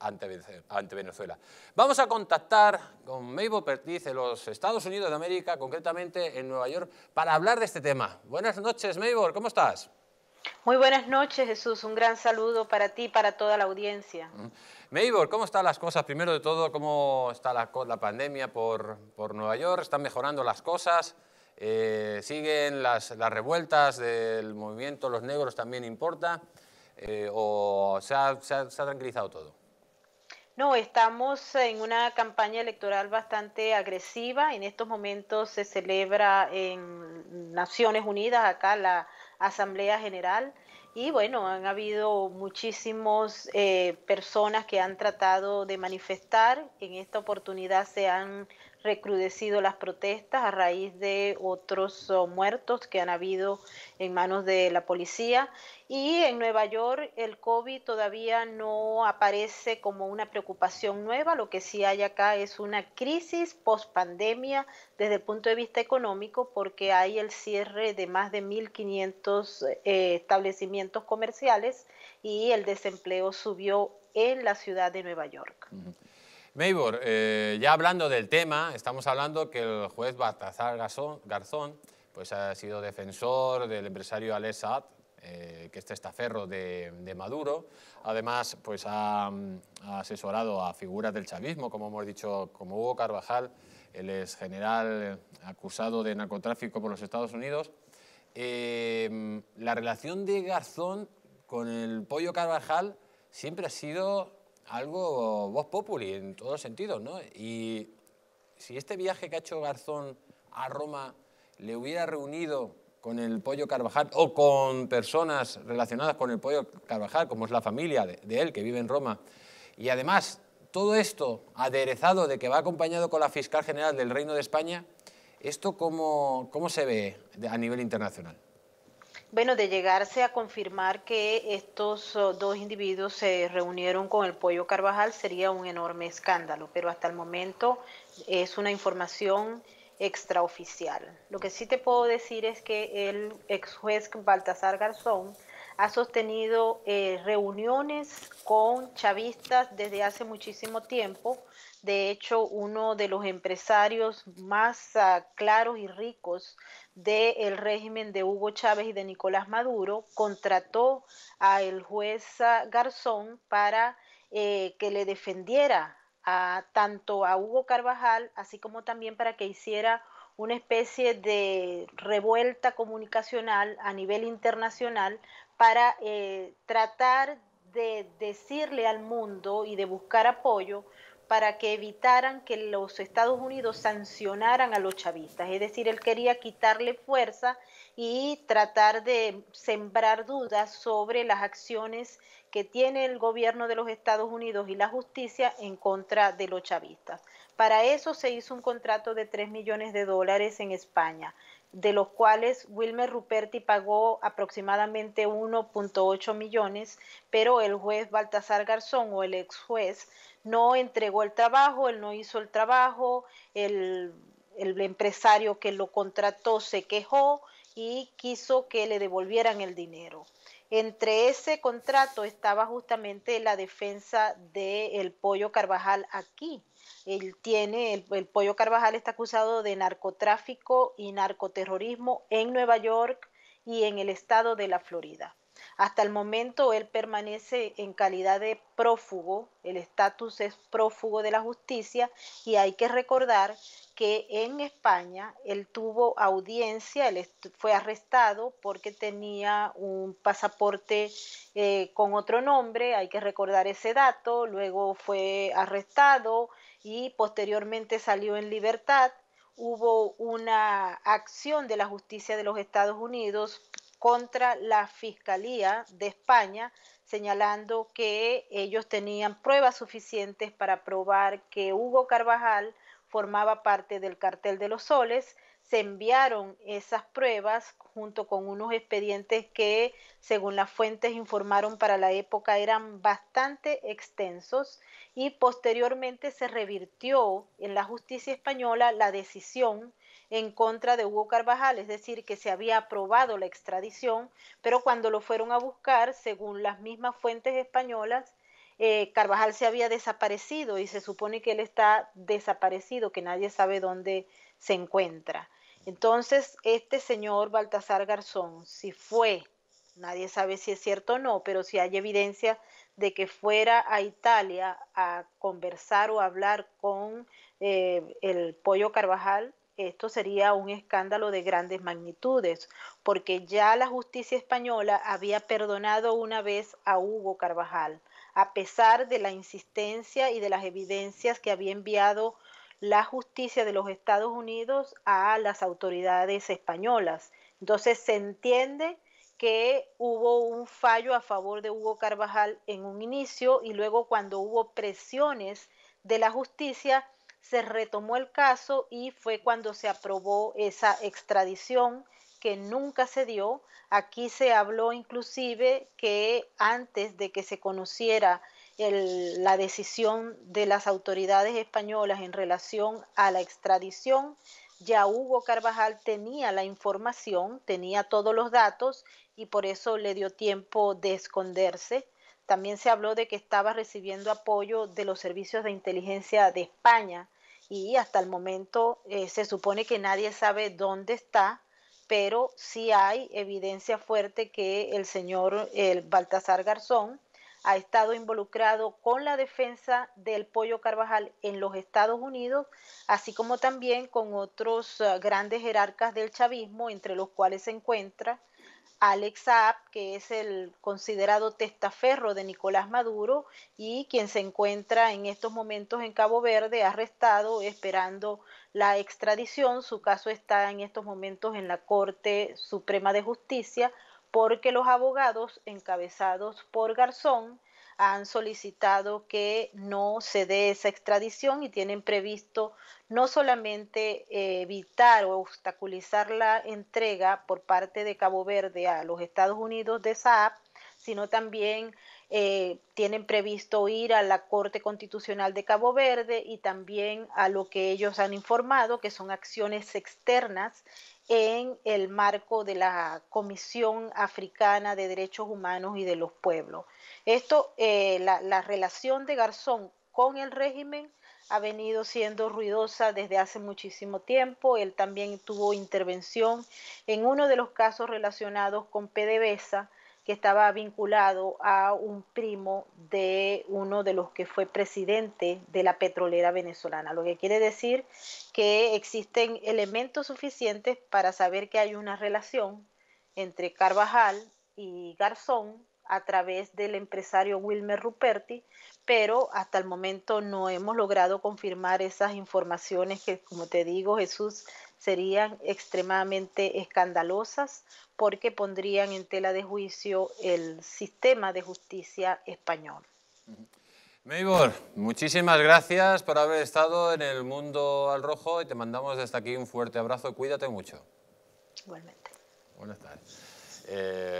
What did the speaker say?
ante Venezuela. Vamos a contactar con Mabel Pertiz de los Estados Unidos de América, concretamente en Nueva York, para hablar de este tema. Buenas noches, Mabel, ¿cómo estás? Muy buenas noches, Jesús. Un gran saludo para ti y para toda la audiencia. Mabel, ¿cómo están las cosas? Primero de todo, ¿cómo está la, pandemia por, por, Nueva York? ¿Están mejorando las cosas? Eh, ¿Siguen las, revueltas del movimiento Los Negros también importa? Eh, ¿O se ha tranquilizado todo? No, estamos en una campaña electoral bastante agresiva. En estos momentos se celebra en Naciones Unidas, acá la Asamblea General. Y bueno, han habido muchísimas eh, personas que han tratado de manifestar. En esta oportunidad se han recrudecido las protestas a raíz de otros oh, muertos que han habido en manos de la policía. Y en Nueva York el COVID todavía no aparece como una preocupación nueva. Lo que sí hay acá es una crisis post pandemia desde el punto de vista económico porque hay el cierre de más de 1.500 eh, establecimientos comerciales y el desempleo subió en la ciudad de Nueva York. Maybor, eh, ya hablando del tema, estamos hablando que el juez Baltasar Garzón, pues ha sido defensor del empresario Alex eh, que es testaferro de, Maduro. Además, pues ha, asesorado a figuras del chavismo, como hemos dicho, como Hugo Carvajal, el ex general acusado de narcotráfico por los Estados Unidos. Em, la relación de Garzón con el Pollo Carvajal siempre ha sido algo voz populi en todos los sentidos, Y si este viaje que ha hecho Garzón a Roma le hubiera reunido con el Pollo Carvajal o con personas relacionadas con el Pollo Carvajal, como es la familia de él que vive en Roma, y además todo esto aderezado de que va acompañado con la fiscal general del Reino de España, ¿Esto cómo, cómo se ve a nivel internacional? Bueno, de llegarse a confirmar que estos oh, dos individuos se reunieron con el Pollo Carvajal sería un enorme escándalo, pero hasta el momento es una información extraoficial. Lo que sí te puedo decir es que el ex juez Baltasar Garzón ha sostenido eh, reuniones con chavistas desde hace muchísimo tiempo. De hecho, uno de los empresarios más ah, claros y ricos del régimen de Hugo Chávez y de Nicolás Maduro contrató a el juez ah, Garzón para eh, que le defendiera a, tanto a Hugo Carvajal, así como también para que hiciera una especie de revuelta comunicacional a nivel internacional para eh, tratar de decirle al mundo y de buscar apoyo para que evitaran que los Estados Unidos sancionaran a los chavistas. Es decir, él quería quitarle fuerza y tratar de sembrar dudas sobre las acciones que tiene el gobierno de los Estados Unidos y la justicia en contra de los chavistas. Para eso se hizo un contrato de 3 millones de dólares en España, de los cuales Wilmer Ruperti pagó aproximadamente 1.8 millones, pero el juez Baltasar Garzón o el ex juez no entregó el trabajo, él no hizo el trabajo, el, empresario que lo contrató se quejó y quiso que le devolvieran el dinero. Entre ese contrato estaba justamente la defensa del El pollo Carvajal aquí, tiene, el, Pollo Carvajal está acusado de narcotráfico y narcoterrorismo en Nueva York y en el estado de la Florida. Hasta el momento él permanece en calidad de prófugo, el estatus es prófugo de la justicia y hay que recordar que en España él tuvo audiencia, él fue arrestado porque tenía un pasaporte eh, con otro nombre, hay que recordar ese dato, luego fue arrestado, y posteriormente salió en libertad. Hubo una acción de la justicia de los Estados Unidos contra la Fiscalía de España, señalando que ellos tenían pruebas suficientes para probar que Hugo Carvajal formaba parte del cartel de los soles se enviaron esas pruebas junto con unos expedientes que, según las fuentes informaron para la época, eran bastante extensos y posteriormente se revirtió en la justicia española la decisión en contra de Hugo Carvajal, es decir, que se había aprobado la extradición, pero cuando lo fueron a buscar, según las mismas fuentes españolas, eh, Carvajal se había desaparecido y se supone que él está desaparecido, que nadie sabe dónde se encuentra. Entonces, este señor Baltasar Garzón, si fue, nadie sabe si es cierto o no, pero si hay evidencia de que fuera a Italia a conversar o hablar con eh, el pollo Carvajal, esto sería un escándalo de grandes magnitudes, porque ya la justicia española había perdonado una vez a Hugo Carvajal, a pesar de la insistencia y de las evidencias que había enviado la justicia de los Estados Unidos a las autoridades españolas. Entonces se entiende que hubo un fallo a favor de Hugo Carvajal en un inicio y luego cuando hubo presiones de la justicia, se retomó el caso y fue cuando se aprobó esa extradición que nunca se dio. Aquí se habló inclusive que antes de que se conociera la decisión de las autoridades españolas en relación a la extradición, ya Hugo Carvajal tenía la información, tenía todos los datos y por eso le dio tiempo de esconderse. También se habló de que estaba recibiendo apoyo de los servicios de inteligencia de España y hasta el momento eh, se supone que nadie sabe dónde está, pero sí hay evidencia fuerte que el señor el Baltasar Garzón ha estado involucrado con la defensa del pollo Carvajal en los Estados Unidos, así como también con otros eh, grandes jerarcas del chavismo, entre los cuales se encuentra Alex Saab, que es el considerado testaferro de Nicolás Maduro y quien se encuentra en estos momentos en Cabo Verde arrestado esperando la extradición. Su caso está en estos momentos en la Corte Suprema de Justicia porque los abogados encabezados por Garzón han solicitado que no se dé esa extradición y tienen previsto no solamente eh, evitar o obstaculizar la entrega por parte de Cabo Verde a los Estados Unidos de Saab, sino también eh, tienen previsto ir a la Corte Constitucional de Cabo Verde y también a lo que ellos han informado, que son acciones externas en el marco de la Comisión Africana de Derechos Humanos y de los Pueblos. Esto, eh, la, la relación de Garzón con el régimen ha venido siendo ruidosa desde hace muchísimo tiempo. Él también tuvo intervención en uno de los casos relacionados con PDVSA, estaba vinculado a un primo de uno de los que fue presidente de la petrolera venezolana, lo que quiere decir que existen elementos suficientes para saber que hay una relación entre Carvajal y Garzón a través del empresario Wilmer Ruperti, pero hasta el momento no hemos logrado confirmar esas informaciones que, como te digo, Jesús, serían extremadamente escandalosas porque pondrían en tela de juicio el sistema de justicia español. Meibor, muchísimas gracias por haber estado en el mundo al rojo y te mandamos desde aquí un fuerte abrazo. Cuídate mucho. Igualmente. Buenas tardes. Eh,